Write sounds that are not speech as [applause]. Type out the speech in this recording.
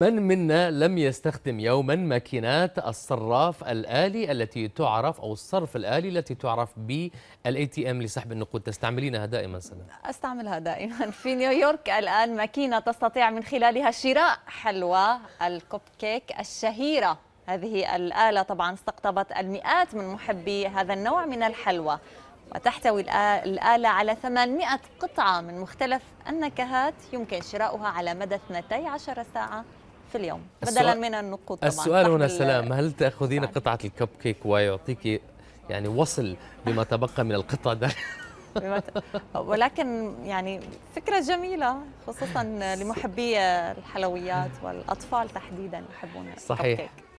من منا لم يستخدم يوما ماكينات الصراف الآلي التي تعرف أو الصرف الآلي التي تعرف بالاي تي ام لسحب النقود تستعملينها دائما سنة أستعملها دائما في نيويورك الآن ماكينة تستطيع من خلالها شراء حلوى الكوب كيك الشهيرة هذه الآلة طبعا استقطبت المئات من محبي هذا النوع من الحلوى وتحتوي الآلة على 800 قطعة من مختلف النكهات يمكن شراؤها على مدى 12 ساعة في اليوم بدلا من النقود طبعا السؤال هنا سلام هل تاخذين طبعاً. قطعه الكب كيك ويعطيك يعني وصل بما تبقى من القطع ده [laughs] ولكن يعني فكرة جميلة خصوصا لمحبي الحلويات والأطفال تحديدا يحبون صحيح